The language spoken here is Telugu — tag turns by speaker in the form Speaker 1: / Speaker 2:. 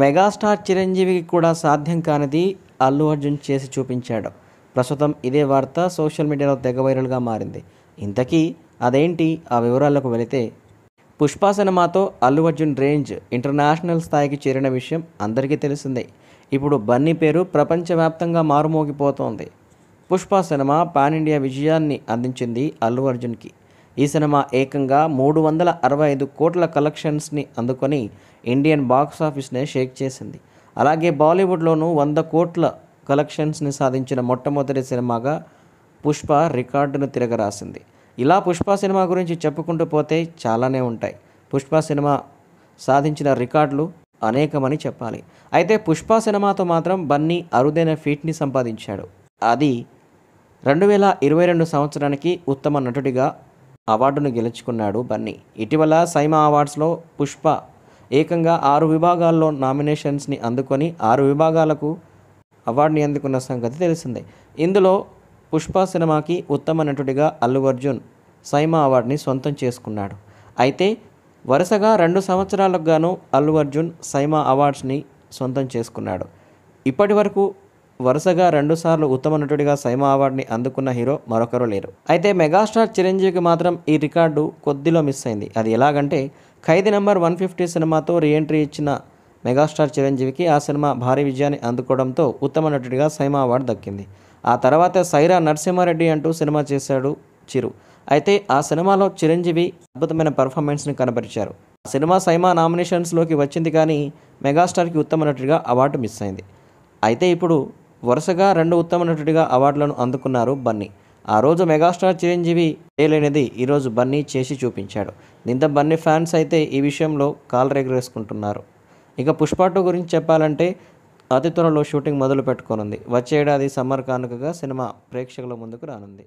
Speaker 1: మెగాస్టార్ చిరంజీవికి కూడా సాధ్యం కానిది అల్లు అర్జున్ చేసి చూపించాడు ప్రస్తుతం ఇదే వార్త సోషల్ మీడియాలో తెగ వైరల్గా మారింది ఇంతకీ అదేంటి ఆ వివరాలకు వెళితే పుష్ప సినిమాతో అల్లు అర్జున్ రేంజ్ ఇంటర్నేషనల్ స్థాయికి చేరిన విషయం అందరికీ తెలిసిందే ఇప్పుడు బన్నీ పేరు ప్రపంచవ్యాప్తంగా మారుమోగిపోతోంది పుష్ప సినిమా పాన్ ఇండియా విజయాన్ని అందించింది అల్లు అర్జున్కి ఈ సినిమా ఏకంగా మూడు వందల అరవై ఐదు కోట్ల కలెక్షన్స్ని అందుకొని ఇండియన్ బాక్స్ ఆఫీస్నే షేక్ చేసింది అలాగే బాలీవుడ్లోనూ వంద కోట్ల కలెక్షన్స్ని సాధించిన మొట్టమొదటి సినిమాగా పుష్ప రికార్డును తిరగరాసింది ఇలా పుష్ప సినిమా గురించి చెప్పుకుంటూ పోతే చాలానే ఉంటాయి పుష్ప సినిమా సాధించిన రికార్డులు అనేకమని చెప్పాలి అయితే పుష్ప సినిమాతో మాత్రం బన్నీ అరుదైన ఫీట్ని సంపాదించాడు అది రెండు వేల ఇరవై రెండు సంవత్సరానికి ఉత్తమ నటుడిగా అవార్డును గెలుచుకున్నాడు బన్నీ ఇటీవల సైమా అవార్డ్స్లో పుష్ప ఏకంగా ఆరు విభాగాల్లో నామినేషన్స్ని అందుకొని ఆరు విభాగాలకు అవార్డుని అందుకున్న సంగతి తెలిసిందే ఇందులో పుష్ప సినిమాకి ఉత్తమ నటుడిగా అల్లు అర్జున్ సైమా అవార్డుని సొంతం చేసుకున్నాడు అయితే వరుసగా రెండు సంవత్సరాలకు గాను అల్లు అర్జున్ సైమా అవార్డ్స్ని సొంతం చేసుకున్నాడు ఇప్పటి వరకు వరుసగా రెండుసార్లు ఉత్తమ నటుడిగా సైమా అవార్డుని అందుకున్న హీరో మరొకరు లేరు అయితే మెగాస్టార్ చిరంజీవికి మాత్రం ఈ రికార్డు కొద్దిలో మిస్ అయింది అది ఎలాగంటే ఖైదీ నెంబర్ వన్ ఫిఫ్టీ సినిమాతో రీఎంట్రీ ఇచ్చిన మెగాస్టార్ చిరంజీవికి ఆ సినిమా భారీ విజయాన్ని అందుకోవడంతో ఉత్తమ నటుడిగా సైమా అవార్డు దక్కింది ఆ తర్వాత సైరా నరసింహారెడ్డి అంటూ సినిమా చేశాడు చిరు అయితే ఆ సినిమాలో చిరంజీవి అద్భుతమైన పెర్ఫార్మెన్స్ని కనబరిచారు ఆ సినిమా సైమా నామినేషన్స్లోకి వచ్చింది కానీ మెగాస్టార్కి ఉత్తమ నటుడిగా అవార్డు మిస్ అయింది అయితే ఇప్పుడు వరుసగా రెండు ఉత్తమ నటుడిగా అవార్డులను అందుకున్నారు బన్నీ ఆ రోజు మెగాస్టార్ చిరంజీవి చేయలేనిది ఈరోజు బన్నీ చేసి చూపించాడు దీంతో బన్నీ ఫ్యాన్స్ అయితే ఈ విషయంలో కాలరెగరేసుకుంటున్నారు ఇక పుష్ప టూ గురించి చెప్పాలంటే అతి త్వరలో షూటింగ్ మొదలు పెట్టుకోనుంది వచ్చే ఏడాది సమ్మర్ కానుకగా సినిమా ప్రేక్షకుల ముందుకు రానుంది